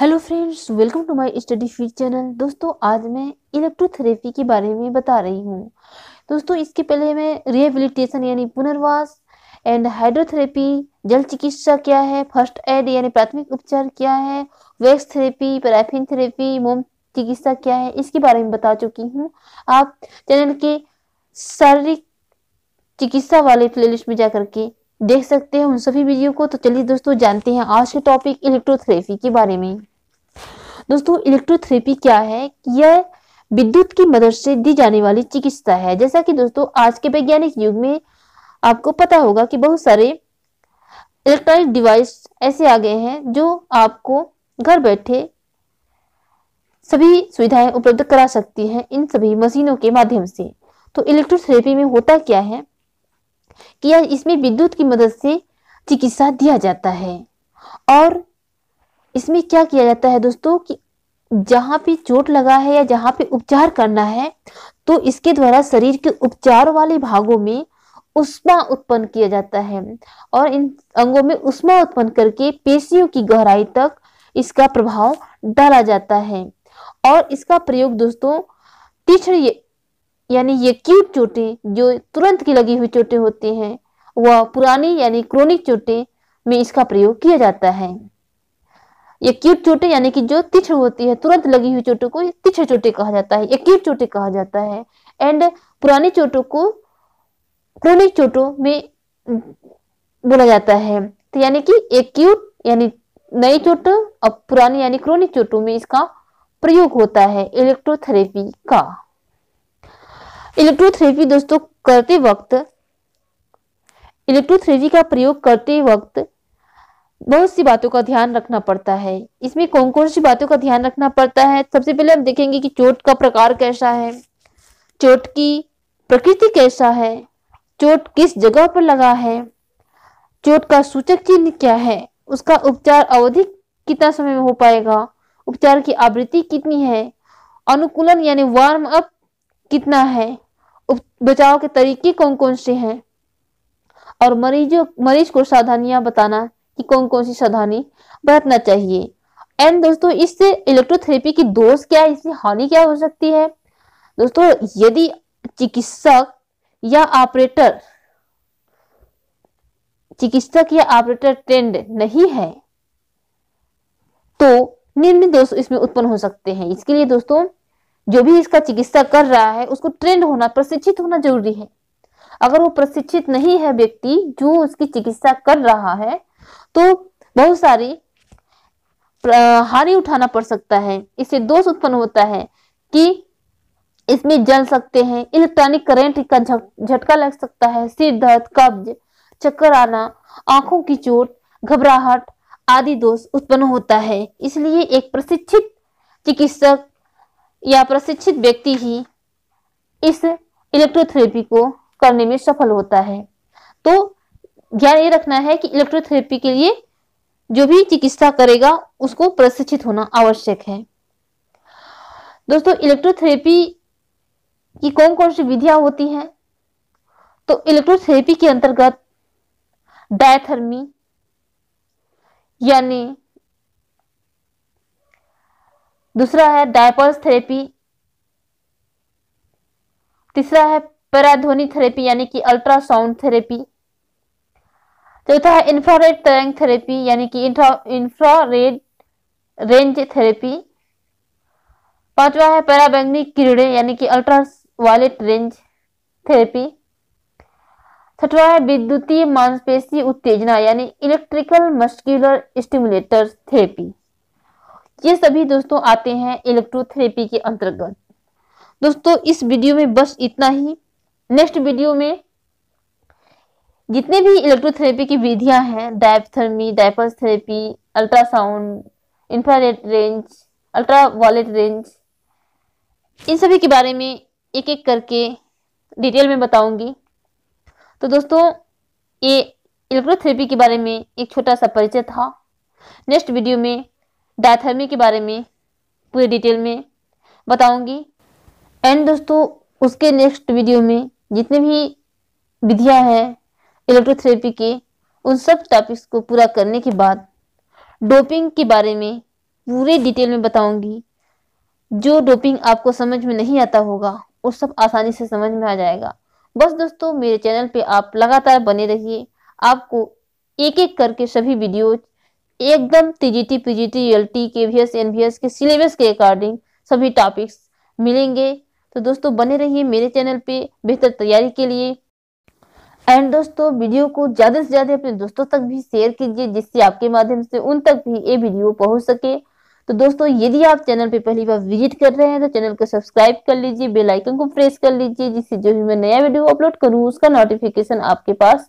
hello friends welcome to my study free channel दोस्तों आज मैं इलेक्ट्रोथेरेपी के बारे में बता रही हूँ दोस्तों इसके पहले मैं रिहेबिलिटेशन यानी पुनर्वास एंड हाइड्रोथेरेपी जल चिकित्सा क्या है फर्स्ट एड यानी प्राथमिक उपचार क्या है वैक्स थेरेपी पैराफिन थेरेपी मोम चिकित्सा क्या है इसके बारे में बता चुकी हूँ आप चैनल के शारीरिक चिकित्सा वाले प्ले में जा के देख सकते हैं उन सभी वीडियो को तो चलिए दोस्तों जानते हैं आज के टॉपिक इलेक्ट्रोथेरेपी के बारे में दोस्तों इलेक्ट्रोथेरेपी क्या है यह विद्युत की मदद से दी जाने वाली चिकित्सा है जैसा कि दोस्तों आज के वैज्ञानिक युग में आपको पता होगा कि बहुत सारे इलेक्ट्रॉनिक डिवाइस ऐसे आ गए हैं जो आपको घर बैठे सभी सुविधाएं उपलब्ध करा सकती हैं इन सभी मशीनों के माध्यम से तो इलेक्ट्रोथेरेपी में होता क्या है किया इसमें विद्युत की मदद से चिकित्सा दिया जाता है और इसमें क्या किया जाता है दोस्तों कि जहाँ पे चोट लगा है या जहाँ पे उपचार करना है तो इसके द्वारा शरीर के उपचार वाले भागों में उष्मा उत्पन्न किया जाता है और इन अंगों में उष्मा उत्पन्न करके पेशियों की गहराई तक इसका प्रभाव डाला जाता है और इसका प्रयोग दोस्तों तीक्षण यानी ये क्यूट चोटें जो तुरंत की लगी हुई चोटें होती हैं वह पुरानी यानी क्रोनिक चोटें में इसका प्रयोग किया जाता है ये क्यूट चोटें यानी कि जो तीक्ष्ण होती है तुरंत लगी हुई चोटों को तीक्ष्ण चोटें कहा जाता है एक्यूट चोटें कहा जाता है एंड पुरानी चोटों को क्रोनिक चोटों में बोला जाता है तो यानी कि एक्यूट यानी नई चोट और पुरानी यानी क्रोनिक चोटों में इसका प्रयोग होता है इलेक्ट्रोथेरेपी का इलेक्ट्रोथेरेपी दोस्तों करते वक्त इलेक्ट्रोथेरेपी का प्रयोग करते वक्त बहुत सी बातों का ध्यान रखना पड़ता है इसमें कौन कौन सी बातों का ध्यान रखना पड़ता है सबसे पहले हम देखेंगे कि चोट का प्रकार कैसा है चोट की प्रकृति कैसा है चोट किस जगह पर लगा है चोट का सूचक चिन्ह क्या है उसका उपचार अवधि कितना समय में हो पाएगा उपचार की आवृत्ति कितनी है अनुकूलन यानी वार्म अप कितना है बचाव के तरीके कौन कौन से हैं और मरीजों मरीज को सावधानियां बताना कि कौन कौन सी सावधानी बरतना चाहिए एंड दोस्तों इससे इलेक्ट्रोथेरेपी की दोष क्या है इसकी हानि क्या हो सकती है दोस्तों यदि चिकित्सक या ऑपरेटर चिकित्सक या ऑपरेटर ट्रेंड नहीं है तो निम्न दोष इसमें उत्पन्न हो सकते हैं इसके लिए दोस्तों जो भी इसका चिकित्सा कर रहा है उसको ट्रेंड होना प्रशिक्षित होना जरूरी है अगर वो प्रशिक्षित नहीं है व्यक्ति जो उसकी चिकित्सा कर रहा है तो बहुत सारी हानि उठाना पड़ सकता है इससे दोष उत्पन्न होता है कि इसमें जल सकते हैं इलेक्ट्रॉनिक करंट का झटका लग सकता है सिर दर्द कब्ज चक्कर आना आंखों की चोट घबराहट आदि दोष उत्पन्न होता है इसलिए एक प्रशिक्षित चिकित्सक या प्रशिक्षित व्यक्ति ही इस इलेक्ट्रोथेरेपी को करने में सफल होता है तो ध्यान ये रखना है कि इलेक्ट्रोथेरेपी के लिए जो भी चिकित्सा करेगा उसको प्रशिक्षित होना आवश्यक है दोस्तों इलेक्ट्रोथेरेपी की कौन कौन सी विधियां होती हैं तो इलेक्ट्रोथेरेपी के अंतर्गत डायथर्मी यानी दूसरा है डायपर्स थेरेपी तीसरा है पैराध्वनि थेरेपी यानी कि अल्ट्रासाउंड थेरेपी चौथा है इंफ्रारेड तरंग थेरेपी यानी कि इंफ्रारेड रेंज थेरेपी पांचवा है पैराबैंगनी किरणें यानी कि अल्ट्रा वायलेट रेंज थेरेपी छठवा है विद्युतीय मांसपेशी उत्तेजना यानी इलेक्ट्रिकल मस्क्यूलर स्टिमुलेटर थेरेपी ये सभी दोस्तों आते हैं इलेक्ट्रोथेरेपी के अंतर्गत दोस्तों इस वीडियो में बस इतना ही नेक्स्ट वीडियो में जितने भी इलेक्ट्रोथेरेपी की विधियां हैं डायपथर्मी डायपर्स therapy ultrasound infrared range ultraviolet range इन सभी के बारे में एक एक करके डिटेल में बताऊंगी तो दोस्तों ये इलेक्ट्रोथेरेपी के बारे में एक छोटा सा परिचय था नेक्स्ट वीडियो में डायथर्मी के बारे में पूरी डिटेल में बताऊंगी एंड दोस्तों उसके नेक्स्ट वीडियो में जितने भी विधियां हैं इलेक्ट्रोथेरेपी के उन सब टॉपिक्स को पूरा करने के बाद डोपिंग के बारे में पूरे डिटेल में बताऊंगी जो डोपिंग आपको समझ में नहीं आता होगा वो सब आसानी से समझ में आ जाएगा बस दोस्तों मेरे चैनल पे आप लगातार बने रहिए आपको एक एक करके सभी वीडियोज एकदम TGT PGT LT KVS NVS के सिलेबस के अकॉर्डिंग सभी टॉपिक्स मिलेंगे तो दोस्तों बने रहिए मेरे चैनल पे बेहतर तैयारी के लिए एंड दोस्तों वीडियो को ज़्यादा से ज़्यादा अपने दोस्तों तक भी शेयर कीजिए जिससे आपके माध्यम से उन तक भी ये वीडियो पहुंच सके तो दोस्तों यदि आप चैनल पे पहली बार विजिट कर रहे हैं तो चैनल को सब्सक्राइब कर लीजिए बेल आइकन को प्रेस कर लीजिए जिससे जो भी मैं नया वीडियो अपलोड करूँ उसका नोटिफिकेशन आपके पास